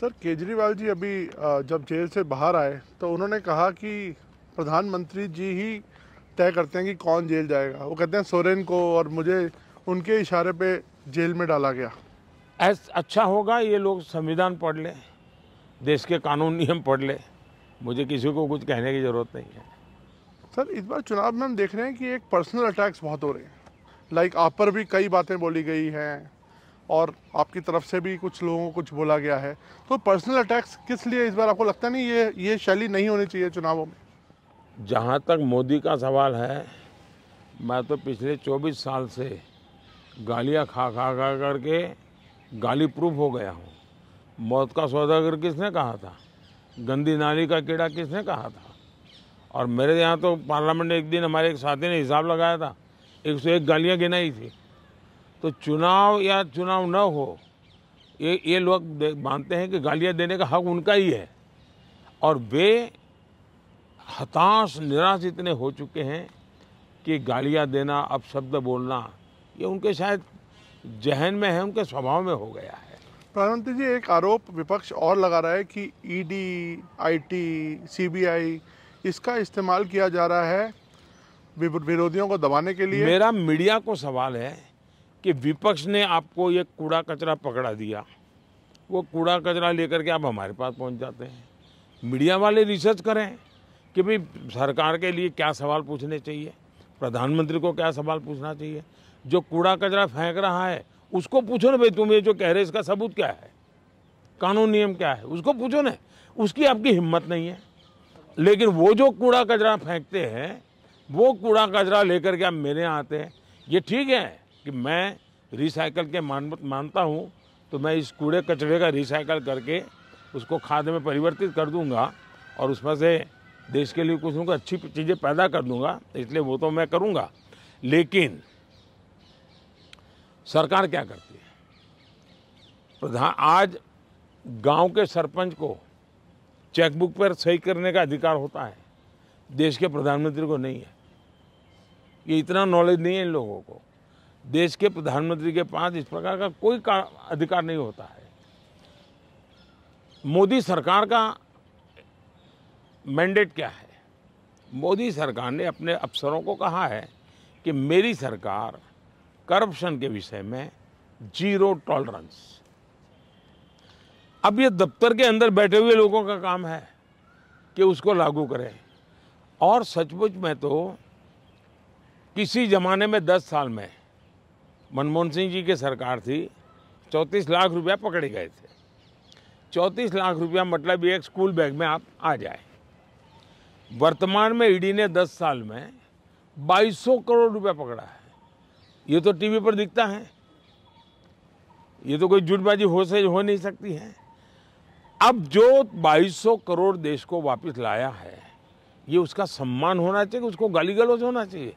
sir Kejriwal जी अभी जब jail से बाहर आए तो उन्होंने कहा कि प्रधानमंत्री जी ही तय करते हैं कि कौन जेल जाएगा वो कहते हैं सोरेन को और मुझे उनके इशारे पे जेल में डाला गया ऐसा अच्छा होगा ये लोग संविधान पढ़ लें देश के कानून नियम पढ़ लें मुझे किसी को कुछ कहने की ज़रूरत नहीं है सर इस बार चुनाव में हम देख रहे हैं कि एक पर्सनल अटैक्स बहुत हो रहे हैं लाइक आप पर भी कई बातें बोली गई हैं और आपकी तरफ से भी कुछ लोगों को कुछ बोला गया है तो पर्सनल अटैक्स किस लिए इस बार आपको लगता नहीं ये ये शैली नहीं होनी चाहिए चुनावों में जहाँ तक मोदी का सवाल है मैं तो पिछले 24 साल से गालियाँ खा खा खा करके गाली प्रूफ हो गया हूँ मौत का सौदागर किसने कहा था गंदी नाली का कीड़ा किसने कहा था और मेरे यहाँ तो पार्लियामेंट एक दिन हमारे एक साथी ने हिसाब लगाया था एक सौ एक गालियाँ गिनाई थी तो चुनाव या चुनाव न हो ये ये लोग मानते हैं कि गालियाँ देने का हक उनका ही है और वे हताश निराश इतने हो चुके हैं कि गालियाँ देना अपशब्द बोलना ये उनके शायद जहन में है उनके स्वभाव में हो गया है प्रधानमंत्री जी एक आरोप विपक्ष और लगा रहा है कि ईडी आईटी सीबीआई इसका इस्तेमाल किया जा रहा है विरोधियों को दबाने के लिए मेरा मीडिया को सवाल है कि विपक्ष ने आपको ये कूड़ा कचरा पकड़ा दिया वो कूड़ा कचरा लेकर के आप हमारे पास पहुंच जाते हैं मीडिया वाले रिसर्च करें कि भाई सरकार के लिए क्या सवाल पूछने चाहिए प्रधानमंत्री को क्या सवाल पूछना चाहिए जो कूड़ा कचरा फेंक रहा है उसको पूछो ना भाई तुम ये जो कह रहे इसका सबूत क्या है कानून नियम क्या है उसको पूछो ना उसकी आपकी हिम्मत नहीं है लेकिन वो जो कूड़ा कचरा फेंकते हैं वो कूड़ा कचरा लेकर के आप मेरे आते हैं ये ठीक है कि मैं रिसाइकल के मान मानता हूँ तो मैं इस कूड़े कचरे का रिसाइकल करके उसको खाद में परिवर्तित कर दूंगा और उसमें से देश के लिए कुछ ना कुछ अच्छी चीज़ें पैदा कर दूंगा इसलिए वो तो मैं करूँगा लेकिन सरकार क्या करती है प्रधान आज गांव के सरपंच को चेकबुक पर सही करने का अधिकार होता है देश के प्रधानमंत्री को नहीं है ये इतना नॉलेज नहीं है इन लोगों को देश के प्रधानमंत्री के पास इस प्रकार का कोई का अधिकार नहीं होता है मोदी सरकार का मैंडेट क्या है मोदी सरकार ने अपने अफसरों को कहा है कि मेरी सरकार करप्शन के विषय में जीरो टॉलरेंस अब ये दफ्तर के अंदर बैठे हुए लोगों का काम है कि उसको लागू करें और सचमुच में तो किसी ज़माने में दस साल में मनमोहन सिंह जी की सरकार थी चौंतीस लाख रुपया पकड़े गए थे चौंतीस लाख रुपया मतलब एक स्कूल बैग में आप आ जाए वर्तमान में ईडी ने 10 साल में 2200 करोड़ रुपया पकड़ा है ये तो टीवी पर दिखता है ये तो कोई जुटबाजी हो से हो नहीं सकती है अब जो 2200 करोड़ देश को वापस लाया है ये उसका सम्मान होना चाहिए उसको गाली गलोज होना चाहिए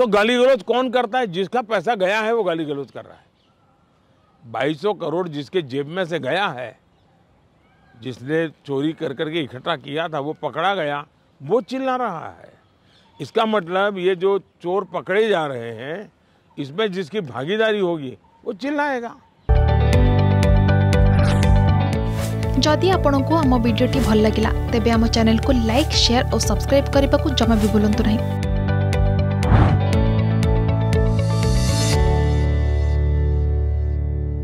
तो गाली गलौज कौन करता है जिसका पैसा गया है वो गाली गलौज कर रहा है बाईस करोड़ जिसके जेब में से गया है जिसने चोरी कर करके इकट्ठा किया था वो पकड़ा गया वो चिल्ला रहा है इसका मतलब ये जो चोर पकड़े जा रहे हैं इसमें जिसकी भागीदारी होगी वो चिल्लाएगा जदि आपण को आम भिडी भल लगा तेब आम चेल को लाइक शेयर और सब्सक्राइब करने को जमा भी बुलां नहीं